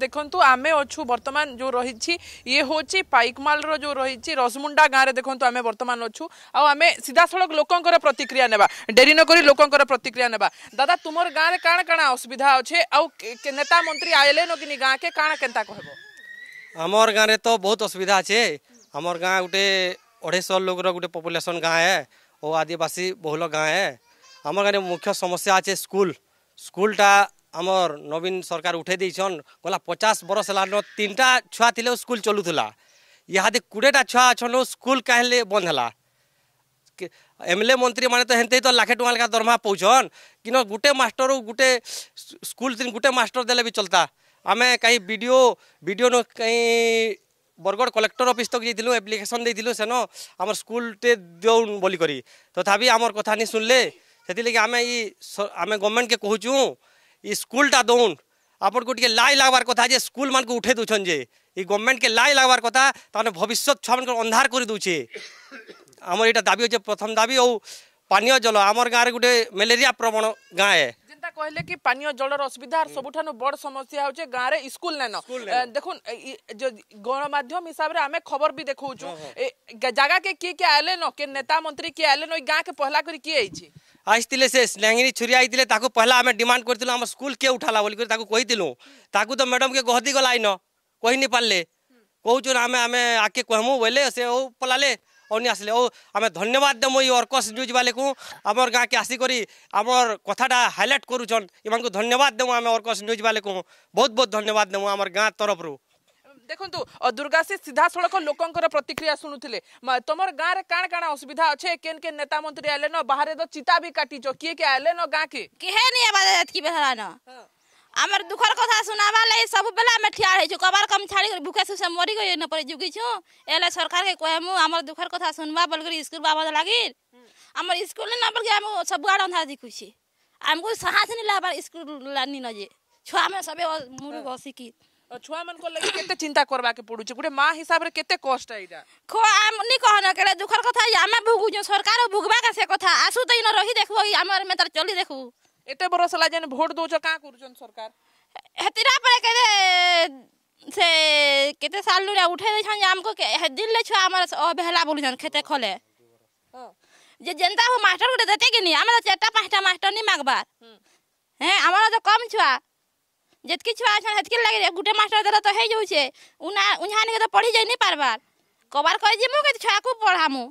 ଦେଖନ୍ତୁ ଆମେ ଅଛୁ ବର୍ତ୍ତମାନ ଯେଉଁ ରହିଛି ଇଏ ହେଉଛି ପାଇକମାଲର ଯେଉଁ ରହିଛି ରସମୁଣ୍ଡା ଗାଁରେ ଦେଖନ୍ତୁ ଆମେ ବର୍ତ୍ତମାନ ଅଛୁ ଆଉ ଆମେ ସିଧାସଳଖ ଲୋକଙ୍କର ପ୍ରତିକ୍ରିୟା ନେବା ଡେରି ନକରି ଲୋକଙ୍କର ପ୍ରତିକ୍ରିୟା ନେବା ଦାଦା ତୁମର ଗାଁରେ କାଣ କାଣ ଅସୁବିଧା ଅଛେ ଆଉ ନେତା ମନ୍ତ୍ରୀ ଆଇଲେ ନକିନି ଗାଁକେ କାଣ କେନ୍ତା କହିବ ଆମର ଗାଁରେ ତ ବହୁତ ଅସୁବିଧା ଅଛେ ଆମର ଗାଁ ଗୋଟେ ଅଢ଼େଇଶହ ଲୋକର ଗୋଟେ ପପୁଲେସନ୍ ଗାଁ ହେ ଓ ଆଦିବାସୀ ବହୁଲ ଗାଁ ହେ ଆମର ଗାଁରେ ମୁଖ୍ୟ ସମସ୍ୟା ଅଛେ ସ୍କୁଲ ସ୍କୁଲଟା আমার নবীন সরকার উঠে দিয়েছেন গলা পচাশ বরষ হল তিনটা ছুয়া লে স্কুল চলুলা ইহাদি কোড়িটা ছুয়া আছেন স্কুল কাহলে বন্ধ হল এমএলএ মন্ত্রী মানে তো হেনতে তো লাখে টাকা লেখা দরমা পৌঁছন কিন্তু গোটে মাস্টর গোটে স্কুল গোটে মাস্টর দেলে বি চলতা আমি কাই বিডিও বিডিও নু কাই বরগড় কলেক্টর অফিস তো যাই এপ্লিকেশন দিয়েছিল সেন আমার স্কুলটে দেউন বলি করি তথাপি আমার কথা নি শুনলে সেগে আমি ই আমি গভর্নমেন্টকে কহুছুঁ স্কুলটা দৌন আপনার টিকি লাই লাগবার কথা যে স্কুল মানুষ উঠে দেছেন যে এই গভর্নমেন্টকে লাই লাগবার কথা তাহলে ভবিষ্যৎ ছুঁয়া অন্ধার করে দেছে আমার এটা দাবি হচ্ছে প্রথম দাবি ও পানীয় জল আমার গাঁরে গোটে ম্যালেরিয়া প্রবণ গাঁয়ে कहले कि पानी जलर असुविधा सब बड़ समस्या हूँ गाँव में स्कूल नेन देख गणमाम हिसाब से आम खबर भी देखौछु जगह के किए किए आए न के नेता मंत्री किए आए न गाँ के पहला करी के आइछि আসলে সে ল্যাঙ্গিনি ছুরি আইলে তাকে পহলা আমি ডিমান্ড করলু আমার স্কুল কে উঠালা বলি তাকে কইলু তাকে তো ম্যাডাম কে গহদি গলাইন কহিনি পারলে কৌছুন আমি আমি আগে কহমু বলে अन्य आसिले आम धन्यवाद देमु ये न्यूज वाले को आमर गाँ के आसिक आमर कथाटा हाइलाइट करुचन इमान धन्यवाद देमु आम अर्कस न्यूज वाले को बहुत बहुत धन्यवाद देमु आमर गाँ तरफ দেখন্তু दुर्गाशी सीधा সড়ক লোকঙ্কর প্রতিক্রিয়া শুণুলে তোমার গাঁরে কাণ কাণ অসুবিধা আছে কেন কেন নেতা মন্ত্রী আইলেন বাহারে তো চিতা বি কাটিছ কিয়ে কে আইলেন গাঁ কে কেহে নিয়ে বাজার আমার দুঃখর কথা শুনাবার লাগে সববেলা আমি ঠিয়া হয়েছি কবার কম ছাড়ি ভুকে শুষে মরি গই না পড়ে জুগিছু এলে সরকারকে কহমু আমার দুঃখর কথা শুনবা বলকরি স্কুল বাবদ লাগি আমার স্কুল না বলকে আমি সবুয়াড় অন্ধা দেখুছি ଆମକୁ ସାହସ ନି ଲାଗ୍ବାର୍ ସ୍କୁଲ୍ ନିନ ଯେ ଛୁଆମାନେ ସବେ ମୁରୁ ଘଷିକି ଛୁଆମାନଙ୍କ ଲାଗି କେତେ ଚିନ୍ତା କରବାକେ ପଡୁଛି ଗୋଟେ ମା ହିସାବରେ କେତେ କଷ୍ଟ ଏଇଟା ନି କହନ କେଡ଼େ ଦୁଃଖର କଥା ଆମେ ଭୁଗୁଛୁ ସରକାର ଭୁଗବାକେ ସେ କଥା ଆସୁ ତ ଇନ ରହି ଦେଖୁ ଆମର ମେତାର ଚଲି ଦେଖୁ ଏତେ ବରଷ ହେଲା ଯେନ୍ ଭୋଟ ଦଉଛ କାଁ କରୁଛନ୍ ସରକାର ହେତିରା ପରେ କେତେ ସେ କେତେ ସାଲରୁ ଉଠେଇ ଦେଇଛନ୍ ଯେ ଆମକୁ ଦିଲ୍ଲେ ଛୁଆ ଆମର ଅବହେଲା ବୋଲୁଛନ୍ ଖେତେ ଖଲେ ଯେ ଯେନ୍ତା ହଉ ମାଷ୍ଟର ଗୋଟେ ଦେତେ କିନି ଆମେ ତ ଚାରିଟା ପାଞ୍ଚଟା ମାଷ୍ଟର ନି ମାଗବାର୍ ହେଁ ଆମର ତ କମ୍ ଛୁଆ ଯେତ୍କି ଛୁଆ ଅଛନ୍ ହେତ୍କି ଲାଗି ଗୋଟେ ମାଷ୍ଟର ଦେଲେ ତ ହେଇଯାଉଛେ ଉନା ନିକେ ତ ପଢ଼ି ଯାଇନି ନି ପାରବାର୍ କବାର କରିଯିମୁ କେତେ ଛୁଆକୁ ପଢ଼ାମୁ